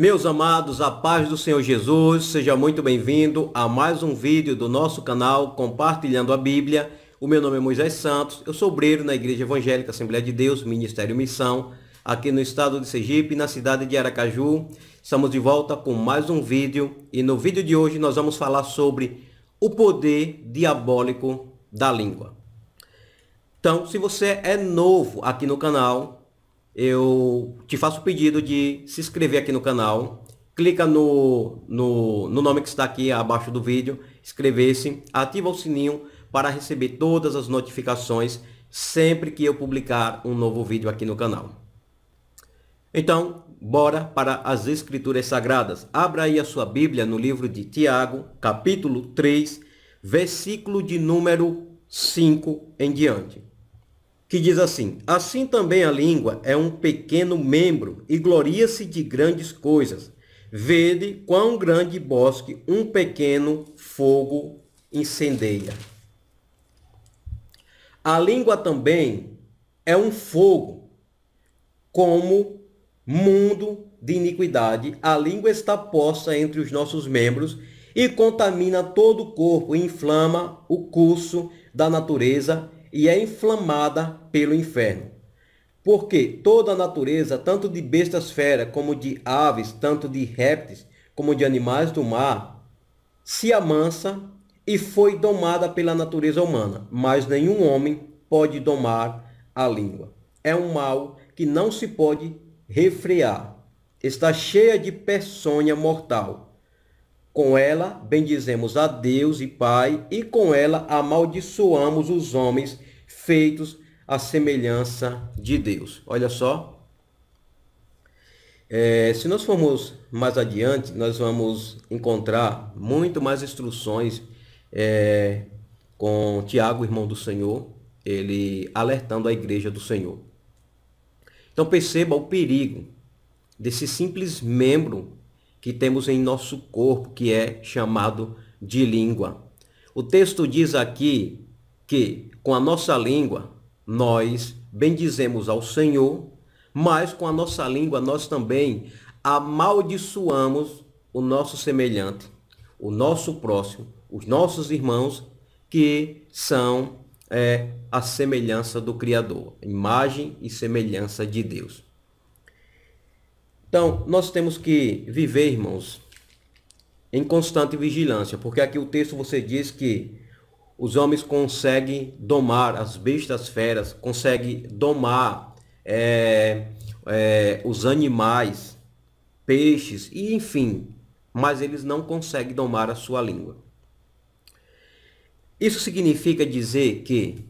Meus amados, a paz do Senhor Jesus, seja muito bem-vindo a mais um vídeo do nosso canal Compartilhando a Bíblia. O meu nome é Moisés Santos, eu sou obreiro na Igreja Evangélica Assembleia de Deus, Ministério Missão, aqui no estado de Sergipe, na cidade de Aracaju. Estamos de volta com mais um vídeo e no vídeo de hoje nós vamos falar sobre o poder diabólico da língua. Então, se você é novo aqui no canal, eu te faço o pedido de se inscrever aqui no canal, clica no, no, no nome que está aqui abaixo do vídeo, inscrever-se, ativa o sininho para receber todas as notificações sempre que eu publicar um novo vídeo aqui no canal. Então, bora para as Escrituras Sagradas. Abra aí a sua Bíblia no livro de Tiago, capítulo 3, versículo de número 5 em diante que diz assim: Assim também a língua é um pequeno membro e gloria-se de grandes coisas. Vede quão grande bosque um pequeno fogo incendeia. A língua também é um fogo, como mundo de iniquidade. A língua está posta entre os nossos membros e contamina todo o corpo, e inflama o curso da natureza e é inflamada pelo inferno. Porque toda a natureza, tanto de bestas feras como de aves, tanto de répteis como de animais do mar, se amansa e foi domada pela natureza humana, mas nenhum homem pode domar a língua. É um mal que não se pode refrear. Está cheia de peçonha mortal com ela bendizemos a Deus e Pai, e com ela amaldiçoamos os homens feitos à semelhança de Deus. Olha só. É, se nós formos mais adiante, nós vamos encontrar muito mais instruções é, com Tiago, irmão do Senhor, ele alertando a igreja do Senhor. Então perceba o perigo desse simples membro que temos em nosso corpo, que é chamado de língua. O texto diz aqui que com a nossa língua nós bendizemos ao Senhor, mas com a nossa língua nós também amaldiçoamos o nosso semelhante, o nosso próximo, os nossos irmãos que são é, a semelhança do Criador, imagem e semelhança de Deus. Então, nós temos que viver, irmãos, em constante vigilância, porque aqui o texto você diz que os homens conseguem domar as bestas feras, conseguem domar é, é, os animais, peixes e enfim, mas eles não conseguem domar a sua língua. Isso significa dizer que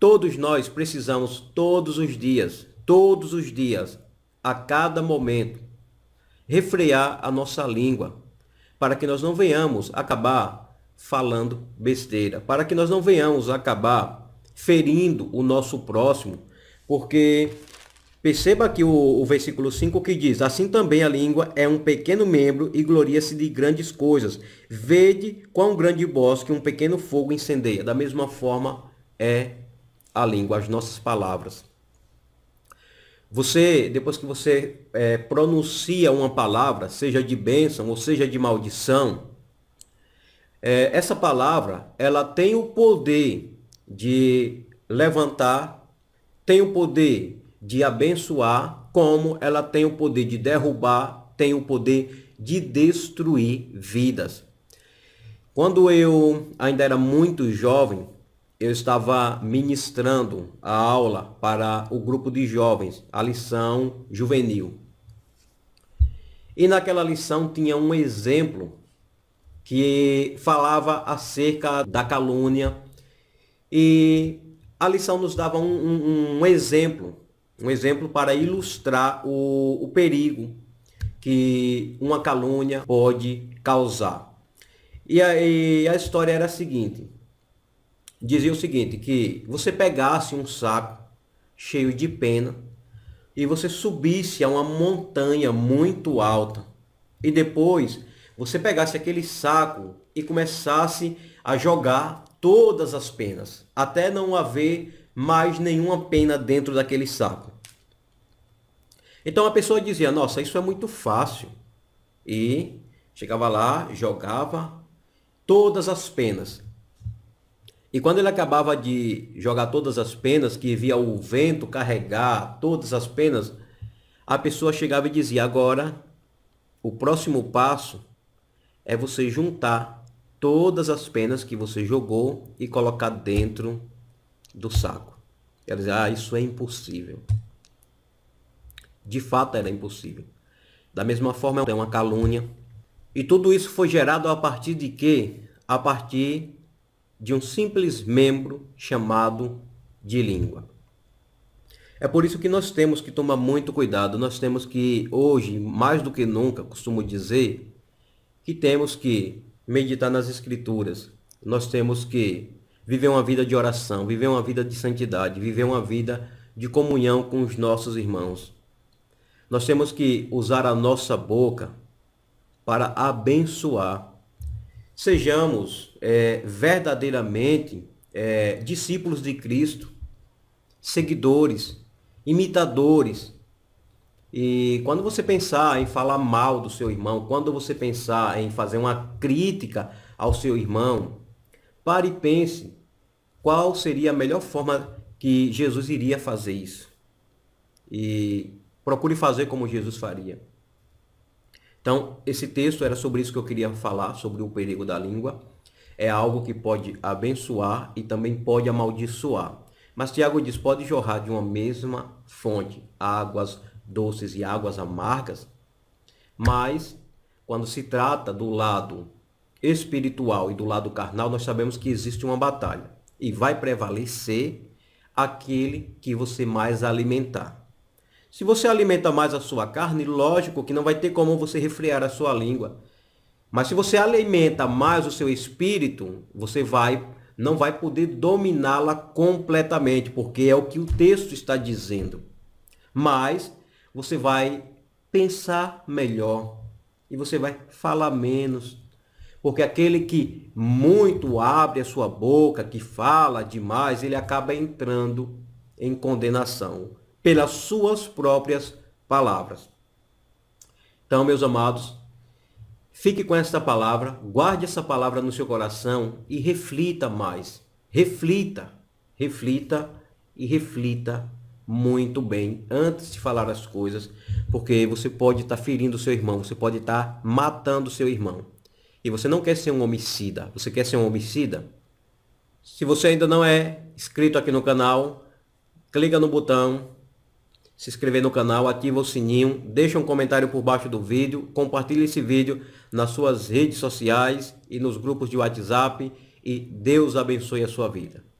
todos nós precisamos todos os dias, todos os dias a cada momento, refrear a nossa língua, para que nós não venhamos acabar falando besteira, para que nós não venhamos acabar ferindo o nosso próximo, porque perceba que o, o versículo 5 que diz: Assim também a língua é um pequeno membro e gloria-se de grandes coisas. Vede quão grande bosque um pequeno fogo incendeia. Da mesma forma é a língua, as nossas palavras. Você, depois que você é, pronuncia uma palavra, seja de bênção ou seja de maldição, é, essa palavra ela tem o poder de levantar, tem o poder de abençoar, como ela tem o poder de derrubar, tem o poder de destruir vidas. Quando eu ainda era muito jovem, eu estava ministrando a aula para o grupo de jovens, a lição juvenil. E naquela lição tinha um exemplo que falava acerca da calúnia e a lição nos dava um, um, um exemplo, um exemplo para ilustrar o, o perigo que uma calúnia pode causar. E a, e a história era a seguinte, dizia o seguinte, que você pegasse um saco cheio de pena e você subisse a uma montanha muito alta e depois você pegasse aquele saco e começasse a jogar todas as penas, até não haver mais nenhuma pena dentro daquele saco. Então a pessoa dizia: "Nossa, isso é muito fácil". E chegava lá, jogava todas as penas. E quando ele acabava de jogar todas as penas, que via o vento carregar todas as penas, a pessoa chegava e dizia: Agora, o próximo passo é você juntar todas as penas que você jogou e colocar dentro do saco. Ela dizer, Ah, isso é impossível. De fato, era impossível. Da mesma forma, é uma calúnia. E tudo isso foi gerado a partir de quê? A partir de um simples membro chamado de língua. É por isso que nós temos que tomar muito cuidado. Nós temos que, hoje, mais do que nunca, costumo dizer, que temos que meditar nas Escrituras. Nós temos que viver uma vida de oração, viver uma vida de santidade, viver uma vida de comunhão com os nossos irmãos. Nós temos que usar a nossa boca para abençoar sejamos é, verdadeiramente é, discípulos de Cristo, seguidores, imitadores. E quando você pensar em falar mal do seu irmão, quando você pensar em fazer uma crítica ao seu irmão, pare e pense qual seria a melhor forma que Jesus iria fazer isso. E procure fazer como Jesus faria. Então, esse texto era sobre isso que eu queria falar, sobre o perigo da língua. É algo que pode abençoar e também pode amaldiçoar. Mas Tiago diz: pode jorrar de uma mesma fonte águas doces e águas amargas. Mas, quando se trata do lado espiritual e do lado carnal, nós sabemos que existe uma batalha. E vai prevalecer aquele que você mais alimentar. Se você alimenta mais a sua carne, lógico que não vai ter como você refrear a sua língua. Mas se você alimenta mais o seu espírito, você vai não vai poder dominá-la completamente, porque é o que o texto está dizendo. Mas você vai pensar melhor e você vai falar menos. Porque aquele que muito abre a sua boca, que fala demais, ele acaba entrando em condenação pelas suas próprias palavras. Então, meus amados, fique com esta palavra, guarde essa palavra no seu coração e reflita mais. Reflita, reflita e reflita muito bem antes de falar as coisas, porque você pode estar tá ferindo seu irmão, você pode estar tá matando seu irmão. E você não quer ser um homicida. Você quer ser um homicida? Se você ainda não é inscrito aqui no canal, clica no botão se inscrever no canal, ativa o sininho, deixa um comentário por baixo do vídeo, compartilhe esse vídeo nas suas redes sociais e nos grupos de WhatsApp e Deus abençoe a sua vida.